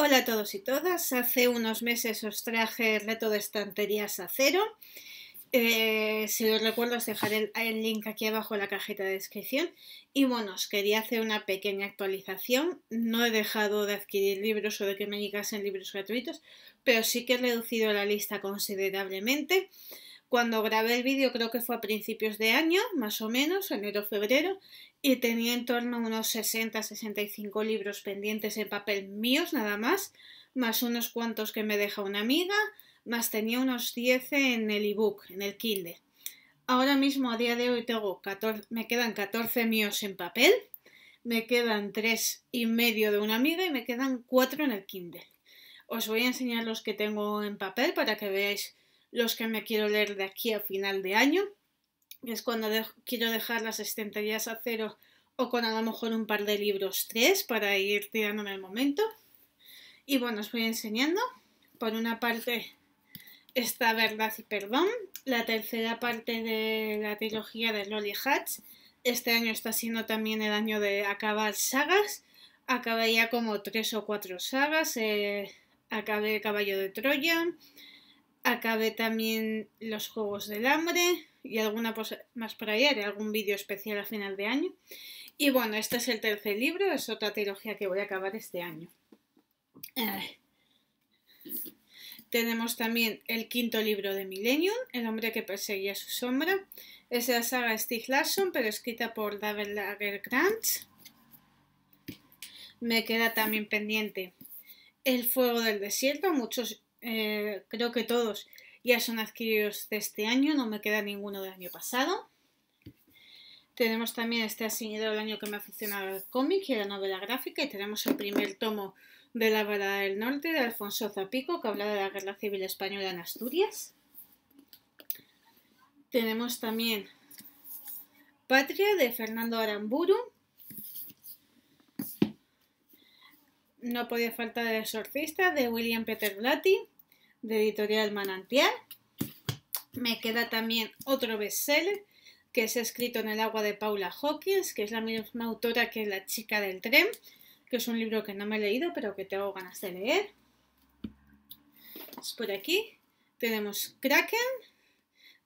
Hola a todos y todas. Hace unos meses os traje el reto de estanterías a cero. Eh, si os recuerdo os dejaré el, el, link aquí abajo en la cajita de descripción. Y bueno, os quería hacer una pequeña actualización. No he dejado de adquirir libros o de que me llegasen libros gratuitos, pero sí que he reducido la lista considerablemente. Cuando grabé el vídeo creo que fue a principios de año, más o menos, enero, febrero, y tenía en torno a unos 60-65 libros pendientes en papel míos nada más, más unos cuantos que me deja una amiga, más tenía unos 10 en el ebook, en el Kindle. Ahora mismo, a día de hoy, tengo me quedan 14 míos en papel, me quedan 3 y medio de una amiga y me quedan 4 en el Kindle. Os voy a enseñar los que tengo en papel para que veáis los que me quiero leer de aquí a final de año, es cuando quiero dejar las estanterías a cero o con a lo mejor un par de libros, tres, para ir tirándome el momento. Y bueno, os voy enseñando. Por una parte esta Verdad y Perdón, la tercera parte de la trilogía de Lolly Hatch. Este año está siendo también el año de acabar sagas. Acabé ya como tres o cuatro sagas. Eh, acabé Caballo de Troya, Acabé también los Juegos del Hambre y alguna más por ahí, haré algún vídeo especial a final de año. Y bueno, este es el tercer libro, es otra trilogía que voy a acabar este año. Tenemos también el quinto libro de Millennium, El hombre que perseguía su sombra. Es la saga Steve Larsson, pero escrita por David Lagercrantz. Me queda también pendiente El fuego del desierto. Muchos eh, creo que todos ya son adquiridos de este año, no me queda ninguno del año pasado. Tenemos también este asignado del año que me ha funcionado al cómic y la novela gráfica y tenemos el primer tomo de La Balada del Norte de Alfonso Zapico que habla de la Guerra Civil Española en Asturias. Tenemos también Patria de Fernando Aramburu no podía faltar El Exorcista de William Peter Blatty, de Editorial Manantial. Me queda también otro bestseller que es escrito en el agua de Paula Hawkins, que es la misma autora que La chica del tren, que es un libro que no me he leído, pero que tengo ganas de leer. Por aquí tenemos Kraken,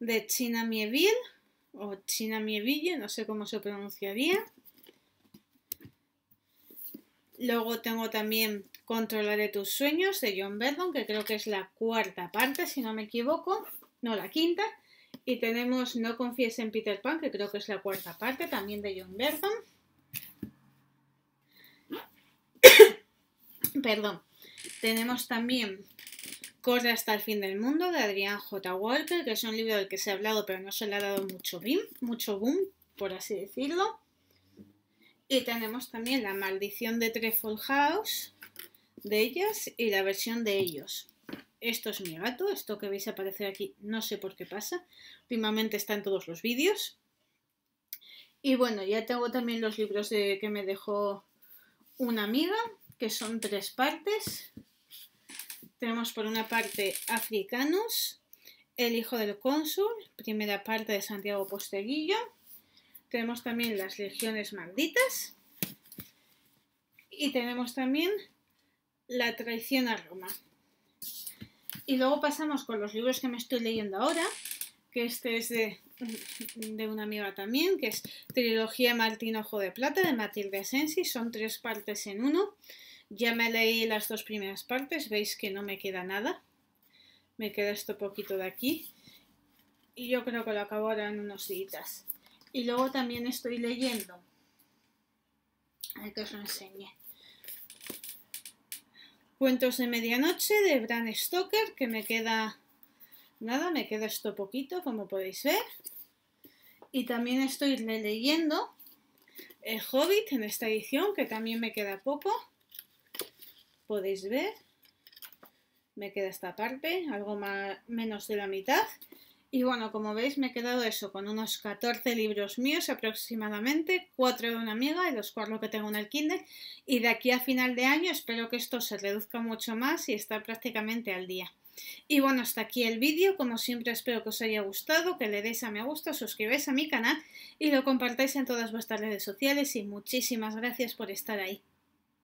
de China Mieville, o China Mieville, no sé cómo se pronunciaría. Luego tengo también Controlaré tus sueños de John Verdon, que creo que es la cuarta parte, si no me equivoco, no la quinta. Y tenemos No confíes en Peter Pan, que creo que es la cuarta parte, también de John Verdon. Perdón. Tenemos también Corre hasta el fin del mundo de Adrián J. Walker, que es un libro del que se ha hablado, pero no se le ha dado mucho boom, mucho boom por así decirlo. Y tenemos también la maldición de Treffle House de ellas y la versión de ellos. Esto es mi gato, esto que veis aparecer aquí, no sé por qué pasa. Últimamente está en todos los vídeos. Y bueno, ya tengo también los libros que me dejó una amiga, que son tres partes. Tenemos por una parte Africanos, El hijo del cónsul, primera parte de Santiago Posteguillo. Tenemos también las legiones malditas. Y tenemos también la traición a Roma. Y luego pasamos con los libros que me estoy leyendo ahora, que este es de, una amiga también, que es Trilogía Martín Ojo de Plata de Matilde Asensi. Son tres partes en uno. Ya me leí las dos primeras partes, veis que no me queda nada. Me queda esto poquito de aquí. Y yo creo que lo acabo ahora en unos días. Y luego también estoy leyendo. os enseñe. Cuentos de medianoche de Bran Stoker, que me queda nada, me queda esto poquito, como podéis ver. Y también estoy leyendo El eh, Hobbit en esta edición, que también me queda poco. Podéis ver. Me queda esta parte, algo más, menos de la mitad. Y bueno, como veis me he quedado eso, con unos 14 libros míos aproximadamente, 4 de una amiga y los 4 que tengo en el Kindle. Y de aquí a final de año espero que esto se reduzca mucho más y estar prácticamente al día. Y bueno, hasta aquí el vídeo, como siempre espero que os haya gustado, que le deis a me gusta, suscribáis a mi canal y lo compartáis en todas vuestras redes sociales y muchísimas gracias por estar ahí.